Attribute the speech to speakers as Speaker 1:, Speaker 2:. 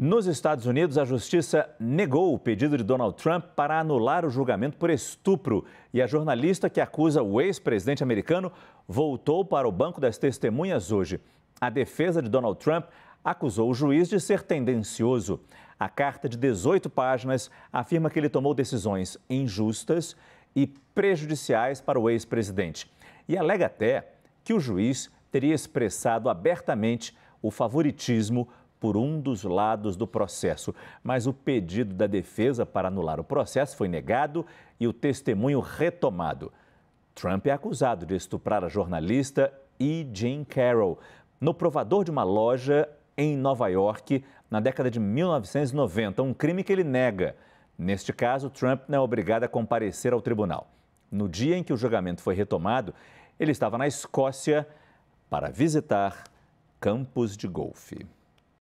Speaker 1: Nos Estados Unidos, a justiça negou o pedido de Donald Trump para anular o julgamento por estupro. E a jornalista que acusa o ex-presidente americano voltou para o banco das testemunhas hoje. A defesa de Donald Trump acusou o juiz de ser tendencioso. A carta de 18 páginas afirma que ele tomou decisões injustas e prejudiciais para o ex-presidente. E alega até que o juiz teria expressado abertamente o favoritismo por um dos lados do processo, mas o pedido da defesa para anular o processo foi negado e o testemunho retomado. Trump é acusado de estuprar a jornalista E. Jean Carroll no provador de uma loja em Nova York na década de 1990, um crime que ele nega. Neste caso, Trump não é obrigado a comparecer ao tribunal. No dia em que o julgamento foi retomado, ele estava na Escócia para visitar campos de golfe.